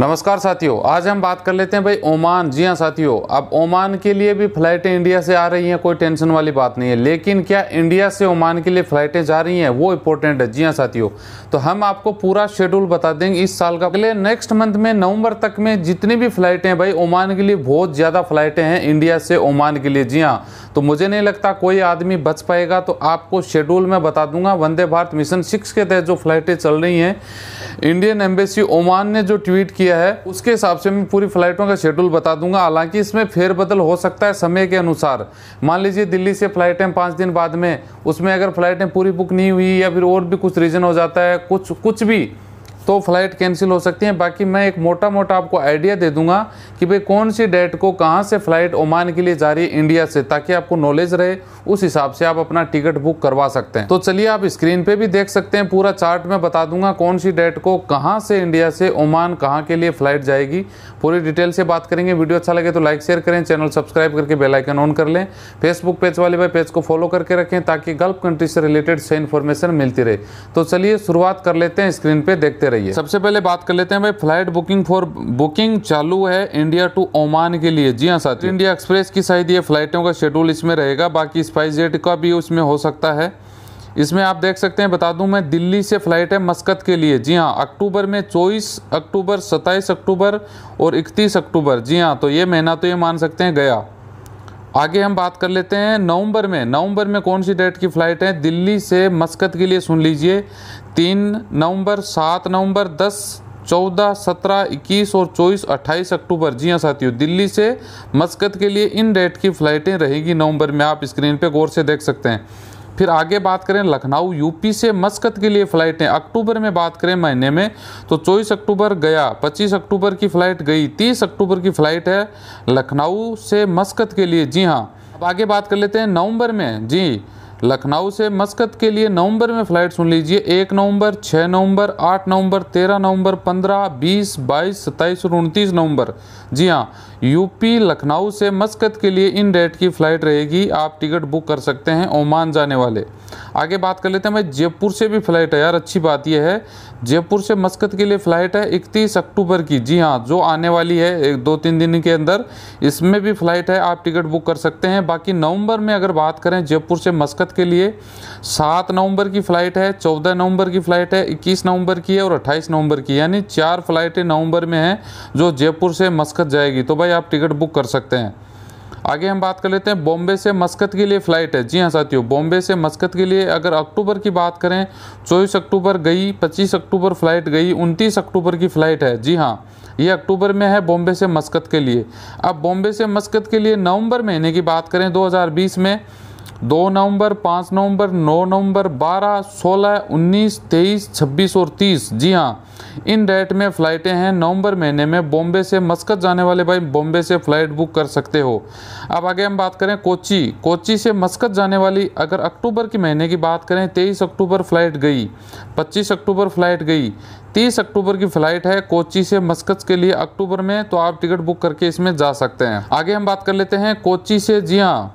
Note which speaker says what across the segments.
Speaker 1: नमस्कार साथियों आज हम बात कर लेते हैं भाई ओमान जी हाँ साथियों अब ओमान के लिए भी फ़्लाइटें इंडिया से आ रही हैं कोई टेंशन वाली बात नहीं है लेकिन क्या इंडिया से ओमान के लिए फ़्लाइटें जा रही हैं वो इंपॉर्टेंट है जी हाँ साथियों तो हम आपको पूरा शेड्यूल बता देंगे इस साल का अगले नेक्स्ट मंथ में नवंबर तक में जितनी भी फ़्लाइटें भाई ओमान के लिए बहुत ज़्यादा फ़्लाइटें हैं इंडिया से ओमान के लिए जी हाँ तो मुझे नहीं लगता कोई आदमी बच पाएगा तो आपको शेड्यूल में बता दूंगा वंदे भारत मिशन सिक्स के तहत जो फ़्लाइटें चल रही हैं इंडियन एम्बेसी ओमान ने जो ट्वीट किया दिया है उसके हिसाब से मैं पूरी फ्लाइटों का शेड्यूल बता दूंगा हालांकि इसमें फेरबदल हो सकता है समय के अनुसार मान लीजिए दिल्ली से फ्लाइटें पाँच दिन बाद में उसमें अगर फ्लाइटें पूरी बुक नहीं हुई या फिर और भी कुछ रीज़न हो जाता है कुछ कुछ भी तो फ़्लाइट कैंसिल हो सकती है बाकी मैं एक मोटा मोटा आपको आइडिया दे दूंगा कि भाई कौन सी डेट को कहाँ से फ़्लाइट ओमान के लिए जा रही है इंडिया से ताकि आपको नॉलेज रहे उस हिसाब से आप अपना टिकट बुक करवा सकते हैं तो चलिए आप स्क्रीन पर भी देख सकते हैं पूरा चार्ट में बता दूंगा कौन सी डेट को कहाँ से इंडिया से ओमान कहाँ के लिए फ़्लाइट जाएगी पूरी डिटेल से बात करेंगे वीडियो अच्छा लगे तो लाइक शेयर करें चैनल सब्सक्राइब करके बेलाइकन ऑन कर लें फेसबुक पेज वाले भाई पेज को फॉलो करके रखें ताकि गल्फ कंट्री से रिलेटेड से इन्फॉर्मेशन मिलती रहे तो चलिए शुरुआत कर लेते हैं स्क्रीन पर देखते रहे रही है सबसे पहले बात कर लेते हैं भाई फ्लाइट बुकिंग फॉर बुकिंग चालू है इंडिया टू ओमान के लिए जी हाँ साथ इंडिया एक्सप्रेस की शायद ये फ्लाइटों का शेड्यूल इसमें रहेगा बाकी स्पाइस जेट का भी उसमें हो सकता है इसमें आप देख सकते हैं बता दूं मैं दिल्ली से फ़्लाइट है मस्कत के लिए जी हाँ अक्टूबर में चौबीस अक्टूबर सत्ताईस अक्टूबर और इकतीस अक्टूबर जी हाँ तो ये महीना तो ये मान सकते हैं गया आगे हम बात कर लेते हैं नवंबर में नवंबर में कौन सी डेट की फ़्लाइट है दिल्ली से मस्कत के लिए सुन लीजिए तीन नवंबर सात नवंबर दस चौदह सत्रह इक्कीस और चौबीस अट्ठाईस अक्टूबर जी हाँ साथियों दिल्ली से मस्कत के लिए इन डेट की फ़्लाइटें रहेगी नवंबर में आप स्क्रीन पे गौर से देख सकते हैं फिर आगे बात करें लखनऊ यूपी से मस्कत के लिए फ़्लाइटें अक्टूबर में बात करें महीने में तो चौबीस अक्टूबर गया पच्चीस अक्टूबर की फ़्लाइट गई तीस अक्टूबर की फ़्लाइट है लखनऊ से मस्कत के लिए जी हाँ अब आगे बात कर लेते हैं नवंबर में जी लखनऊ से मस्कत के लिए नवंबर में फ़्लाइट सुन लीजिए एक नवंबर छः नवंबर आठ नवंबर तेरह नवंबर पंद्रह बीस बाईस सत्ताईस और उनतीस नवंबर जी हाँ यूपी लखनऊ से मस्कत के लिए इन डेट की फ़्लाइट रहेगी आप टिकट बुक कर सकते हैं ओमान जाने वाले आगे बात कर लेते हैं भाई जयपुर से भी फ्लाइट है यार अच्छी बात यह है जयपुर से मस्कत के लिए फ़्लाइट है इकतीस अक्टूबर की जी हाँ जो आने वाली है एक दो तीन दिन के अंदर इसमें भी फ़्लाइट है आप टिकट बुक कर सकते हैं बाकी नवंबर में अगर बात करें जयपुर से मस्कत के लिए सात नवंबर की फ़्लाइट है चौदह नवंबर की फ़्लाइट है इक्कीस नवंबर की है और अट्ठाईस नवंबर की यानी चार फ्लाइटें नवंबर में हैं जो जयपुर से मस्कत जाएगी तो भाई आप टिकट बुक कर सकते हैं आगे हम बात कर लेते हैं बॉम्बे से मस्कत के लिए फ़्लाइट है जी हाँ साथियों बॉम्बे से मस्कत के लिए अगर अक्टूबर की बात करें चौबीस अक्टूबर गई पच्चीस अक्टूबर फ़्लाइट गई उनतीस अक्टूबर की फ़्लाइट है जी हाँ ये अक्टूबर में है बॉम्बे से मस्कत के लिए अब बॉम्बे से मस्कत के लिए नवंबर महीने की बात करें 2020 में दो नवंबर पाँच नवंबर नौ नवंबर बारह सोलह उन्नीस तेईस छब्बीस और तीस जी हाँ इन डेट में फ़्लाइटें हैं नवंबर महीने में बॉम्बे से मस्कत जाने वाले भाई बॉम्बे से फ़्लाइट बुक कर सकते हो अब आगे हम बात करें कोची कोची से मस्कत जाने वाली अगर अक्टूबर के महीने की बात करें तेईस अक्टूबर फ़्लाइट गई पच्चीस अक्टूबर फ़्लाइट गई तीस अक्टूबर की फ़्लाइट है कोची से मस्कत के लिए अक्टूबर में तो आप टिकट बुक करके इसमें जा सकते हैं आगे हम बात कर लेते हैं कोची से जी हाँ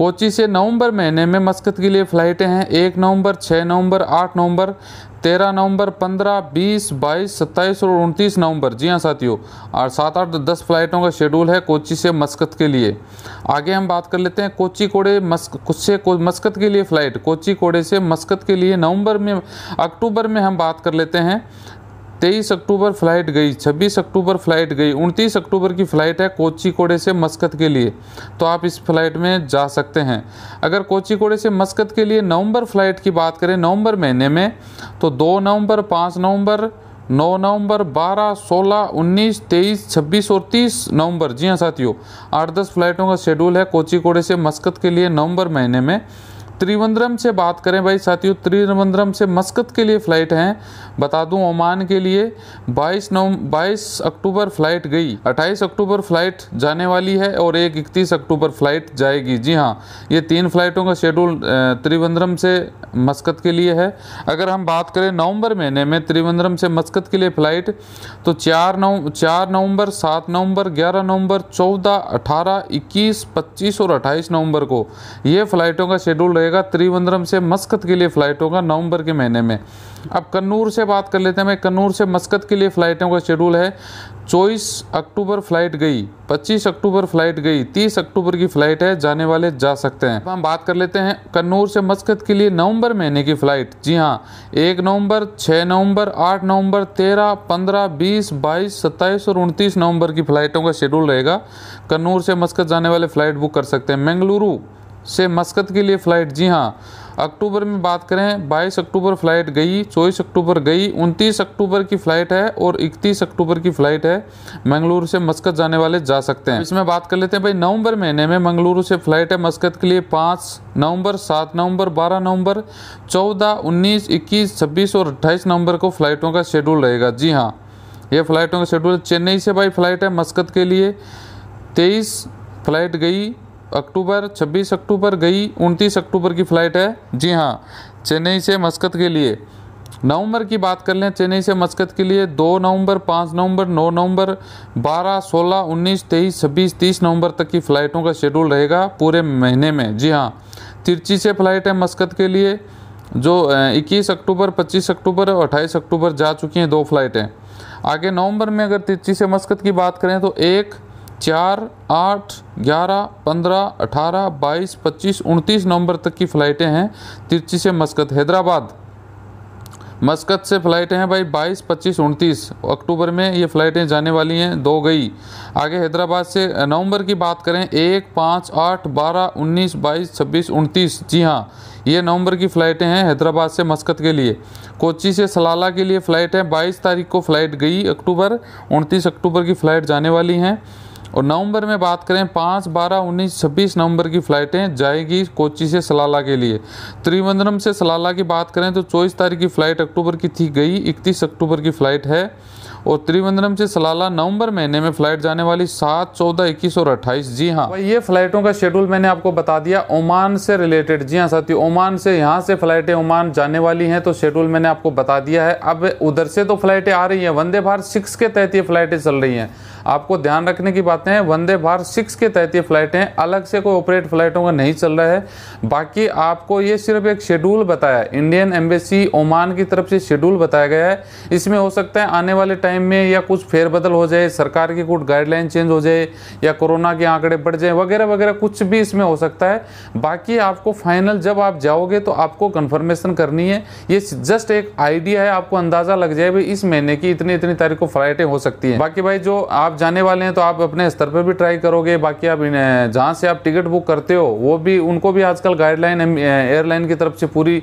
Speaker 1: कोची से नवंबर महीने में मस्कत के लिए फ़्लाइटें हैं एक नवंबर छः नवंबर आठ नवंबर तेरह नवंबर पंद्रह बीस बाईस सत्ताईस और उनतीस नवंबर जी हाँ साथियों और सात आठ दस फ्लाइटों का शेड्यूल है कोची से मस्कत के लिए आगे हम बात कर लेते हैं कोची कोड़े मस्क से को, मस्कत के लिए फ़्लाइट कोची कोड़े से मस्कत के लिए नवंबर में अक्टूबर में हम बात कर लेते हैं तेईस अक्टूबर फ्लाइट गई छब्बीस अक्टूबर फ्लाइट गई उनतीस अक्टूबर की फ़्लाइट है कोची कोड़े से मस्कत के लिए तो आप इस फ्लाइट में जा सकते हैं अगर कोची कोड़े से मस्कत के लिए नवंबर फ्लाइट की बात करें नवंबर महीने में तो दो नवंबर पाँच नवंबर नौ नवंबर बारह सोलह उन्नीस तेईस छब्बीस और तीस नवंबर जी हाँ साथियों आठ दस फ्लाइटों का शेड्यूल है कोची कोड़े से मस्कत के लिए नवंबर महीने में त्रिवंद्रम से बात करें भाई साथियों त्रिवंद्रम से मस्कत के लिए फ़्लाइट हैं बता दूं ओमान के लिए 22 नवम 22 अक्टूबर फ़्लाइट गई 28 अक्टूबर फ़्लाइट जाने वाली है और एक इकतीस अक्टूबर फ़्लाइट जाएगी जी हाँ ये तीन फ़्लाइटों का शेड्यूल त्रिवंद्रम से मस्कत के लिए है अगर हम बात करें नवंबर महीने में त्रिवंद्रम से मस्कत के लिए फ़्लाइट तो चार नव चार नवंबर सात नवंबर ग्यारह नवंबर चौदह अठारह इक्कीस पच्चीस और अट्ठाईस नवंबर को ये फ़्लाइटों का शेड्यूल रहेगा रहेगा त्रिवंद्रम से मस्कत के लिए फ़्लाइट होगा नवंबर के महीने में अब कन्नूर से बात कर लेते हैं मैं कन्नूर से मस्कत के लिए फ़्लाइटों का शेड्यूल है चौबीस अक्टूबर फ़्लाइट गई 25 अक्टूबर फ़्लाइट गई 30 अक्टूबर की फ़्लाइट है जाने वाले जा सकते हैं हम बात कर लेते हैं कन्नूर से मस्कत के लिए नवंबर महीने की फ़्लाइट जी हाँ एक नवंबर 6 नवंबर 8 नवंबर 13, 15, 20, 22, 27 और 29 नवंबर की फ़्लाइटों का शेड्यूल रहेगा कन्नूर से मस्कत जाने वाले फ़्लाइट बुक कर सकते हैं मंगलुरु से मस्कत के लिए फ़्लाइट जी हाँ अक्टूबर में बात करें 22 अक्टूबर फ़्लाइट गई 24 अक्टूबर गई 29 अक्टूबर की फ़्लाइट है और 31 अक्टूबर की फ़्लाइट है मंगलुरु से मस्कत जाने वाले जा सकते हैं इसमें बात कर लेते हैं भाई नवंबर महीने में मंगलुरु से फ़्लाइट है मस्कत के लिए 5 नवंबर 7 नवंबर 12 नवंबर 14 19 21 26 और 28 नवंबर को फ़्लाइटों का शेड्यूल रहेगा जी हाँ ये फ़्लाइटों का शेड्यूल चेन्नई से भाई फ़्लाइट है मस्कत के लिए तेईस फ़्लाइट गई अक्टूबर 26 अक्टूबर गई 29 अक्टूबर की फ़्लाइट है जी हाँ चेन्नई से मस्कत के लिए नवंबर की बात कर लें चेन्नई से मस्कत के लिए 2 नवंबर 5 नवंबर 9 नवंबर 12 16 19 23 26 30 नवंबर तक की फ़्लाइटों का शेड्यूल रहेगा पूरे महीने में जी हाँ तिरची से फ़्लाइट है मस्कत के लिए जो 21 अक्टूबर 25 अक्टूबर और 28 अक्टूबर जा चुकी हैं दो फ्लाइटें आगे नवंबर में अगर तिरची से मस्कत की बात करें तो एक चार आठ ग्यारह पंद्रह अठारह बाईस पच्चीस उनतीस नवंबर तक की फ़्लाइटें हैं तिरची से मस्कत हैदराबाद मस्कत से फ़्लाइटें हैं भाई 22, 25, 29 अक्टूबर में ये फ़्लाइटें जाने वाली हैं दो गई आगे हैदराबाद से नवंबर की बात करें एक पाँच आठ बारह उन्नीस बाईस छब्बीस उनतीस जी हाँ ये नवंबर की फ़्लाइटें हैं हैदराबाद से मस्कत के लिए कोची से सलाला के लिए फ़्लाइट है बाईस तारीख को फ़्लाइट गई अक्टूबर उनतीस अक्टूबर की फ़्लाइट जाने वाली हैं और नवंबर में बात करें पाँच बारह उन्नीस छब्बीस नवंबर की फ़्लाइटें जाएगी कोची से सलाला के लिए त्रिवेंद्रम से सलाला की बात करें तो चौबीस तारीख की फ़्लाइट अक्टूबर की थी गई इकतीस अक्टूबर की फ़्लाइट है और त्रिवेंद्रम से सलाला नवंबर महीने में फ्लाइट जाने वाली सात चौदह इक्कीस और अट्ठाईस जी हाँ ये फ्लाइटों का शेड्यूल मैंने आपको बता दिया ओमान से रिलेटेड जी हाँ साथी ओमान से यहाँ से फ्लाइटें ओमान जाने वाली हैं तो शेड्यूल मैंने आपको बता दिया है अब उधर से तो फ्लाइटें आ रही हैं वंदे भारत सिक्स के तहत ये फ्लाइटें चल रही हैं आपको ध्यान रखने की बातें हैं वंदे भारत सिक्स के तहत ये फ्लाइटें अलग से कोई ऑपरेट फ्लाइटों का नहीं चल रहा है बाकी आपको ये सिर्फ एक शेड्यूल बताया इंडियन एम्बेसी ओमान की तरफ से शेड्यूल बताया गया है इसमें हो सकता है आने वाले टाइम टाइम में या कुछ फेरबदल हो जाए सरकार की कुछ गाइडलाइन चेंज हो जाए या कोरोना के आंकड़े बढ़ जाए वगैरह वगैरह कुछ भी इसमें हो सकता है बाकी आपको फाइनल जब आप जाओगे तो आपको कन्फर्मेशन करनी है ये जस्ट एक आइडिया है आपको अंदाज़ा लग जाए भाई इस महीने की इतनी इतनी तारीख को फ्लाइटें हो सकती हैं बाकी भाई जो आप जाने वाले हैं तो आप अपने स्तर पर भी ट्राई करोगे बाकी आप जहाँ से आप टिकट बुक करते हो वो भी उनको भी आजकल गाइडलाइन एयरलाइन की तरफ से पूरी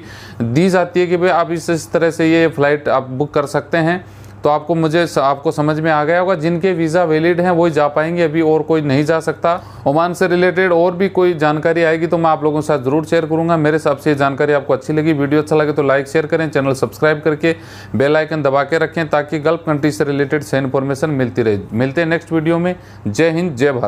Speaker 1: दी जाती है कि भाई आप इस तरह से ये फ़्लाइट आप बुक कर सकते हैं तो आपको मुझे आपको समझ में आ गया होगा जिनके वीज़ा वैलिड हैं वही जा पाएंगे अभी और कोई नहीं जा सकता ओमान से रिलेटेड और भी कोई जानकारी आएगी तो मैं आप लोगों के साथ ज़रूर शेयर करूंगा मेरे हिसाब से जानकारी आपको अच्छी लगी वीडियो अच्छा लगे तो लाइक शेयर करें चैनल सब्सक्राइब करके बेलाइकन दबा के रखें ताकि गल्फ कंट्री से रिलेटेड से इन्फॉर्मेशन मिलती रहे मिलते हैं नेक्स्ट वीडियो में जय हिंद जय भारत